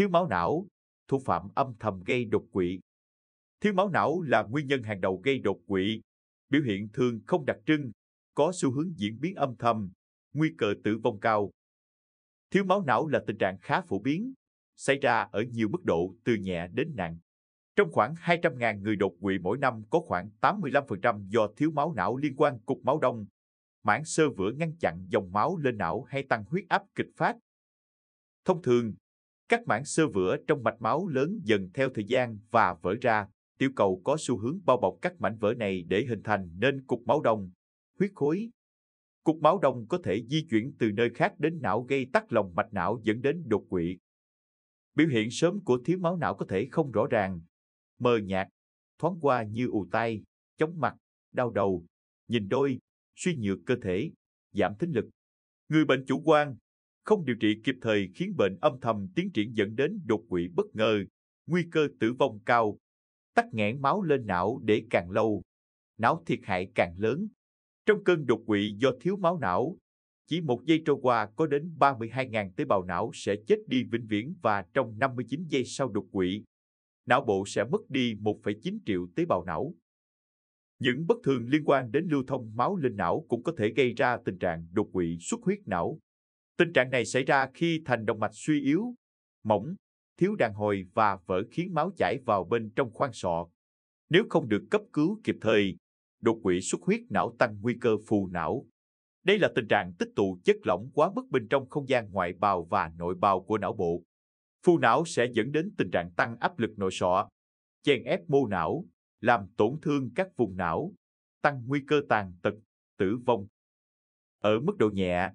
thiếu máu não, thủ phạm âm thầm gây đột quỵ. Thiếu máu não là nguyên nhân hàng đầu gây đột quỵ, biểu hiện thường không đặc trưng, có xu hướng diễn biến âm thầm, nguy cơ tử vong cao. Thiếu máu não là tình trạng khá phổ biến, xảy ra ở nhiều mức độ từ nhẹ đến nặng. Trong khoảng 200.000 người đột quỵ mỗi năm có khoảng 85% do thiếu máu não liên quan cục máu đông, mảng sơ vữa ngăn chặn dòng máu lên não hay tăng huyết áp kịch phát. Thông thường, các mảng sơ vữa trong mạch máu lớn dần theo thời gian và vỡ ra. Tiểu cầu có xu hướng bao bọc các mảnh vỡ này để hình thành nên cục máu đông, huyết khối. Cục máu đông có thể di chuyển từ nơi khác đến não gây tắc lòng mạch não dẫn đến đột quỵ. Biểu hiện sớm của thiếu máu não có thể không rõ ràng, mờ nhạt, thoáng qua như ù tai, chóng mặt, đau đầu, nhìn đôi, suy nhược cơ thể, giảm thính lực. Người bệnh chủ quan, không điều trị kịp thời khiến bệnh âm thầm tiến triển dẫn đến đột quỵ bất ngờ, nguy cơ tử vong cao, tắc nghẽn máu lên não để càng lâu, não thiệt hại càng lớn. Trong cơn đột quỵ do thiếu máu não, chỉ một giây trôi qua có đến 32.000 tế bào não sẽ chết đi vĩnh viễn và trong 59 giây sau đột quỵ, não bộ sẽ mất đi 1,9 triệu tế bào não. Những bất thường liên quan đến lưu thông máu lên não cũng có thể gây ra tình trạng đột quỵ xuất huyết não. Tình trạng này xảy ra khi thành động mạch suy yếu, mỏng, thiếu đàn hồi và vỡ khiến máu chảy vào bên trong khoang sọ. Nếu không được cấp cứu kịp thời, đột quỵ xuất huyết não tăng nguy cơ phù não. Đây là tình trạng tích tụ chất lỏng quá mức bên trong không gian ngoại bào và nội bào của não bộ. Phù não sẽ dẫn đến tình trạng tăng áp lực nội sọ, chèn ép mô não, làm tổn thương các vùng não, tăng nguy cơ tàn tật, tử vong. Ở mức độ nhẹ,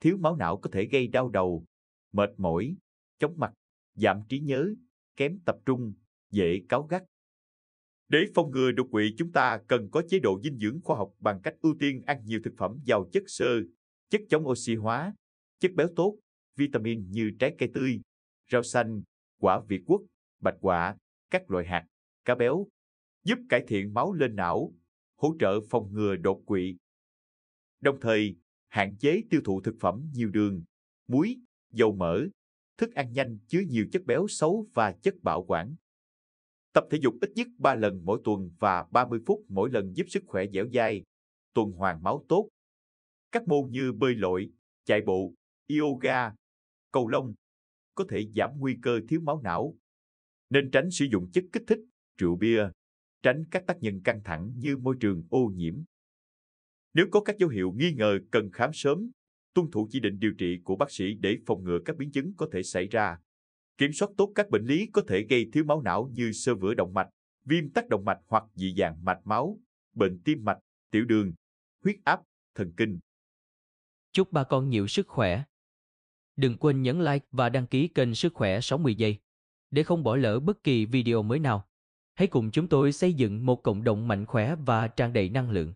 thiếu máu não có thể gây đau đầu, mệt mỏi, chóng mặt, giảm trí nhớ, kém tập trung, dễ cáu gắt. Để phòng ngừa đột quỵ chúng ta cần có chế độ dinh dưỡng khoa học bằng cách ưu tiên ăn nhiều thực phẩm giàu chất xơ, chất chống oxy hóa, chất béo tốt, vitamin như trái cây tươi, rau xanh, quả việt quất, bạch quả, các loại hạt, cá béo, giúp cải thiện máu lên não, hỗ trợ phòng ngừa đột quỵ. Đồng thời, hạn chế tiêu thụ thực phẩm nhiều đường, muối, dầu mỡ, thức ăn nhanh chứa nhiều chất béo xấu và chất bảo quản. Tập thể dục ít nhất 3 lần mỗi tuần và 30 phút mỗi lần giúp sức khỏe dẻo dai, tuần hoàn máu tốt. Các môn như bơi lội, chạy bộ, yoga, cầu lông có thể giảm nguy cơ thiếu máu não. Nên tránh sử dụng chất kích thích, rượu bia, tránh các tác nhân căng thẳng như môi trường ô nhiễm. Nếu có các dấu hiệu nghi ngờ cần khám sớm, tuân thủ chỉ định điều trị của bác sĩ để phòng ngừa các biến chứng có thể xảy ra. Kiểm soát tốt các bệnh lý có thể gây thiếu máu não như sơ vữa động mạch, viêm tắc động mạch hoặc dị dạng mạch máu, bệnh tim mạch, tiểu đường, huyết áp, thần kinh. Chúc bà con nhiều sức khỏe. Đừng quên nhấn like và đăng ký kênh Sức khỏe 60 giây để không bỏ lỡ bất kỳ video mới nào. Hãy cùng chúng tôi xây dựng một cộng đồng mạnh khỏe và tràn đầy năng lượng.